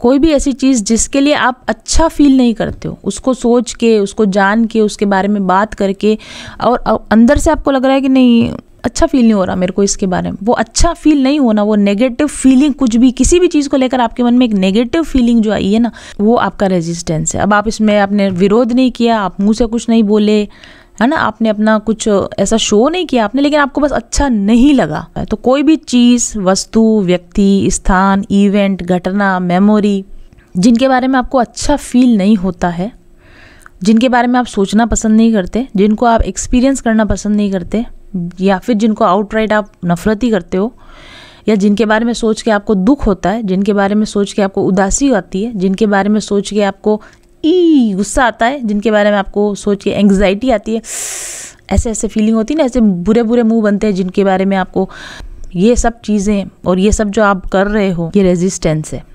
कोई भी ऐसी चीज़ जिसके लिए आप अच्छा फील नहीं करते हो उसको सोच के उसको जान के उसके बारे में बात करके और अंदर से आपको लग रहा है कि नहीं अच्छा फील नहीं हो रहा मेरे को इसके बारे में वो अच्छा फील नहीं होना वो नेगेटिव फीलिंग कुछ भी किसी भी चीज़ को लेकर आपके मन में एक नेगेटिव फीलिंग जो आई है ना वो आपका रेजिस्टेंस है अब आप इसमें आपने विरोध नहीं किया आप मुंह से कुछ नहीं बोले है ना आपने अपना कुछ ऐसा शो नहीं किया आपने लेकिन आपको बस अच्छा नहीं लगा तो कोई भी चीज़ वस्तु व्यक्ति स्थान इवेंट घटना मेमोरी जिनके बारे में आपको अच्छा फील नहीं होता है जिनके बारे में आप सोचना पसंद नहीं करते जिनको आप एक्सपीरियंस करना पसंद नहीं करते या फिर जिनको आउटराइट आप नफरत ही करते हो या जिनके बारे में सोच के आपको दुख होता है जिनके बारे में सोच के आपको उदासी आती है जिनके बारे में सोच के आपको ई गुस्सा आता है जिनके बारे में आपको सोच के एंग्जाइटी आती है ऐसे ऐसे फीलिंग होती है ना ऐसे बुरे बुरे मुंह बनते हैं जिनके बारे में आपको ये सब चीज़ें और ये सब जो आप कर रहे हो ये रेजिस्टेंस है